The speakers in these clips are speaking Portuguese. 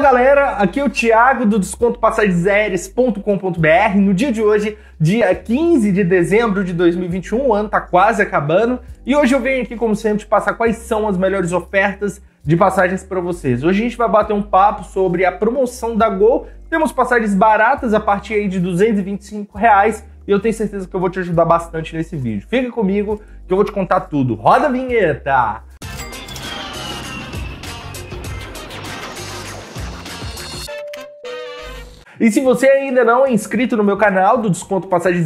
galera, aqui é o Thiago do descontopassagezeres.com.br. No dia de hoje, dia 15 de dezembro de 2021, o ano tá quase acabando, e hoje eu venho aqui como sempre te passar quais são as melhores ofertas de passagens para vocês. Hoje a gente vai bater um papo sobre a promoção da Gol. Temos passagens baratas a partir aí de 225 reais e eu tenho certeza que eu vou te ajudar bastante nesse vídeo. Fica comigo que eu vou te contar tudo. Roda a vinheta! E se você ainda não é inscrito no meu canal do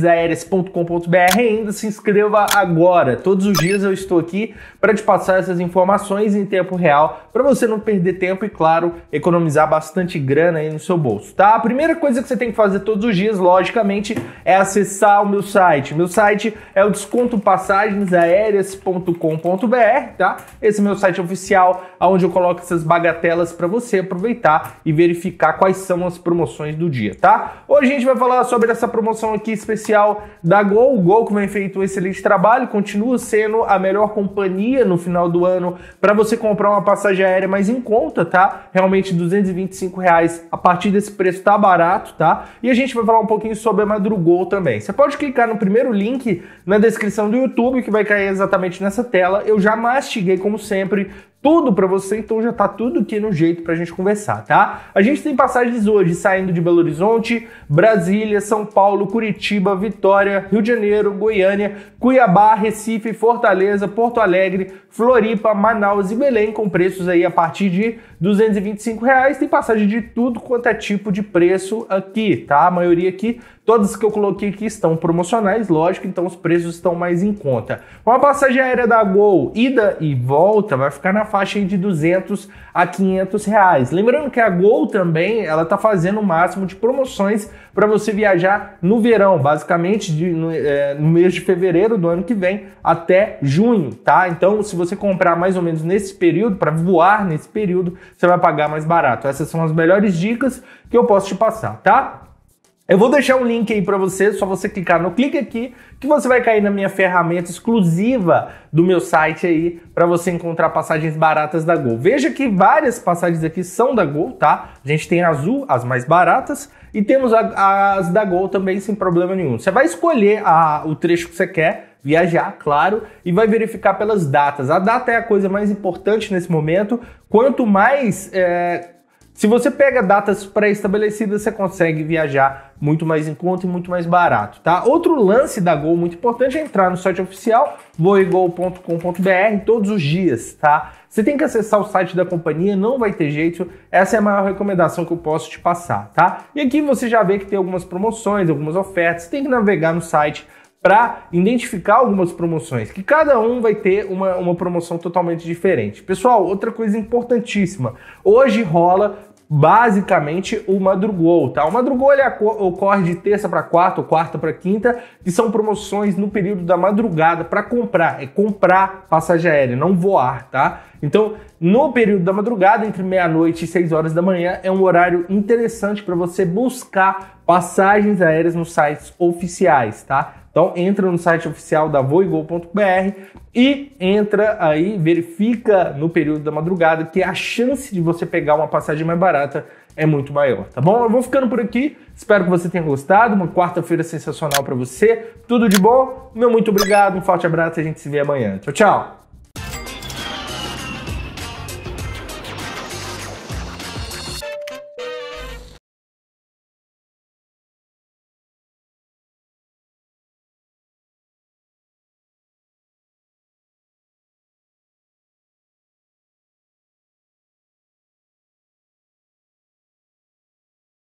Aéreas.com.br, ainda se inscreva agora. Todos os dias eu estou aqui para te passar essas informações em tempo real, para você não perder tempo e, claro, economizar bastante grana aí no seu bolso, tá? A primeira coisa que você tem que fazer todos os dias, logicamente, é acessar o meu site. Meu site é o descontopassagensaéreas.com.br, tá? Esse é meu site oficial, onde eu coloco essas bagatelas para você aproveitar e verificar quais são as promoções do do dia, tá? Hoje a gente vai falar sobre essa promoção aqui especial da Gol. O Gol que vem feito um excelente trabalho, continua sendo a melhor companhia no final do ano para você comprar uma passagem aérea mais em conta, tá? Realmente 225 reais a partir desse preço tá barato, tá? E a gente vai falar um pouquinho sobre a Madrugol também. Você pode clicar no primeiro link na descrição do YouTube que vai cair exatamente nessa tela. Eu já mastiguei como sempre tudo para você, então já tá tudo aqui no jeito pra gente conversar, tá? A gente tem passagens hoje saindo de Belo Horizonte, Brasília, São Paulo, Curitiba, Vitória, Rio de Janeiro, Goiânia, Cuiabá, Recife, Fortaleza, Porto Alegre, Floripa, Manaus e Belém com preços aí a partir de R$ 225 reais. Tem passagem de tudo quanto é tipo de preço aqui, tá? A maioria aqui Todas que eu coloquei aqui estão promocionais, lógico, então os preços estão mais em conta. Uma passagem aérea da Gol, ida e volta, vai ficar na faixa de 200 a 500 reais. Lembrando que a Gol também, ela está fazendo o máximo de promoções para você viajar no verão, basicamente de, no, é, no mês de fevereiro do ano que vem até junho, tá? Então, se você comprar mais ou menos nesse período, para voar nesse período, você vai pagar mais barato. Essas são as melhores dicas que eu posso te passar, tá? Eu vou deixar um link aí para você, só você clicar no clique aqui que você vai cair na minha ferramenta exclusiva do meu site aí para você encontrar passagens baratas da Gol. Veja que várias passagens aqui são da Gol, tá? A gente tem a azul, as mais baratas, e temos a, as da Gol também sem problema nenhum. Você vai escolher a, o trecho que você quer, viajar, claro, e vai verificar pelas datas. A data é a coisa mais importante nesse momento. Quanto mais é, se você pega datas pré-estabelecidas, você consegue viajar muito mais em conta e muito mais barato, tá? Outro lance da Gol muito importante é entrar no site oficial voegol.com.br todos os dias, tá? Você tem que acessar o site da companhia, não vai ter jeito. Essa é a maior recomendação que eu posso te passar, tá? E aqui você já vê que tem algumas promoções, algumas ofertas. Você tem que navegar no site para identificar algumas promoções, que cada um vai ter uma, uma promoção totalmente diferente. Pessoal, outra coisa importantíssima: hoje rola basicamente o madrugou, tá? O madrugou ele ocorre de terça para quarta ou quarta para quinta, e são promoções no período da madrugada para comprar, é comprar passagem aérea, não voar, tá? Então, no período da madrugada, entre meia-noite e 6 horas da manhã, é um horário interessante para você buscar passagens aéreas nos sites oficiais, tá? Então entra no site oficial da voigol.br e entra aí, verifica no período da madrugada que a chance de você pegar uma passagem mais barata é muito maior, tá bom? Eu vou ficando por aqui. Espero que você tenha gostado. Uma quarta-feira sensacional para você. Tudo de bom. Meu muito obrigado. Um forte abraço. A gente se vê amanhã. Tchau, tchau.